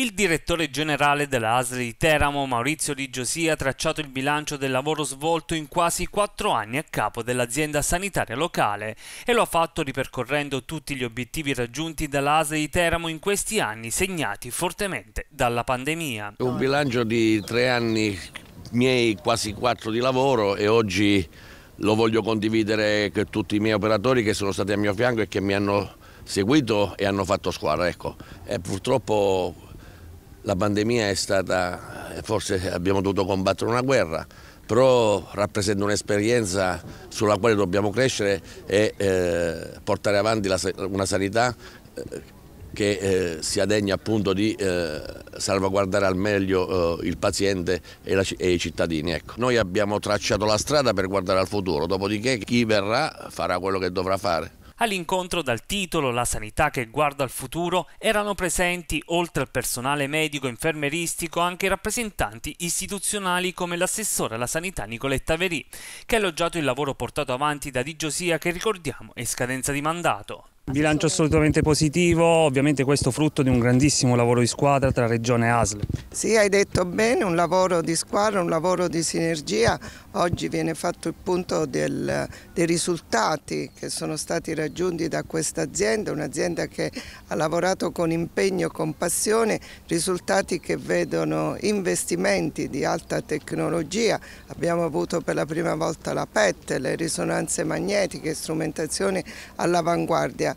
Il direttore generale della ASL di Teramo, Maurizio Di Giosia, ha tracciato il bilancio del lavoro svolto in quasi quattro anni a capo dell'azienda sanitaria locale e lo ha fatto ripercorrendo tutti gli obiettivi raggiunti dall'ASL di Teramo in questi anni segnati fortemente dalla pandemia. Un bilancio di tre anni miei quasi quattro di lavoro e oggi lo voglio condividere con tutti i miei operatori che sono stati a mio fianco e che mi hanno seguito e hanno fatto squadra. Ecco. E purtroppo la pandemia è stata, forse abbiamo dovuto combattere una guerra, però rappresenta un'esperienza sulla quale dobbiamo crescere e eh, portare avanti la, una sanità eh, che eh, sia degna appunto di eh, salvaguardare al meglio eh, il paziente e, la, e i cittadini. Ecco. Noi abbiamo tracciato la strada per guardare al futuro, dopodiché chi verrà farà quello che dovrà fare. All'incontro dal titolo La sanità che guarda al futuro erano presenti, oltre al personale medico e infermeristico, anche rappresentanti istituzionali come l'assessore alla sanità Nicoletta Verì, che ha elogiato il lavoro portato avanti da Di Giosia che ricordiamo è in scadenza di mandato. Bilancio assolutamente positivo, ovviamente questo frutto di un grandissimo lavoro di squadra tra Regione e ASL. Sì, hai detto bene, un lavoro di squadra, un lavoro di sinergia. Oggi viene fatto il punto del, dei risultati che sono stati raggiunti da questa azienda, un'azienda che ha lavorato con impegno, con passione, risultati che vedono investimenti di alta tecnologia. Abbiamo avuto per la prima volta la PET, le risonanze magnetiche, strumentazione all'avanguardia.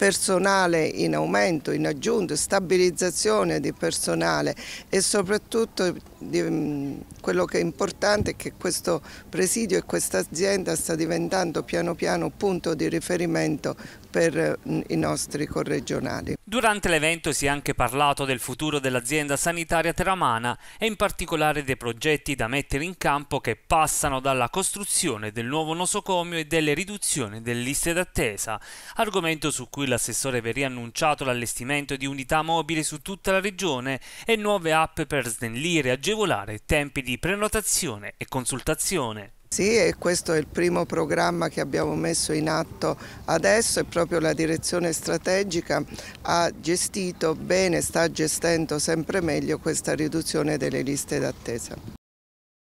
personale in aumento, in aggiunta, stabilizzazione di personale e soprattutto di, ehm, quello che è importante è che questo presidio e questa azienda sta diventando piano piano punto di riferimento per eh, i nostri corregionali. Durante l'evento si è anche parlato del futuro dell'azienda sanitaria teramana e in particolare dei progetti da mettere in campo che passano dalla costruzione del nuovo nosocomio e delle riduzioni delle liste d'attesa, argomento su cui l'assessore Veri ha annunciato l'allestimento di unità mobile su tutta la regione e nuove app per snellire e agevolare tempi di prenotazione e consultazione. Sì, e questo è il primo programma che abbiamo messo in atto adesso e proprio la direzione strategica ha gestito bene, sta gestendo sempre meglio questa riduzione delle liste d'attesa.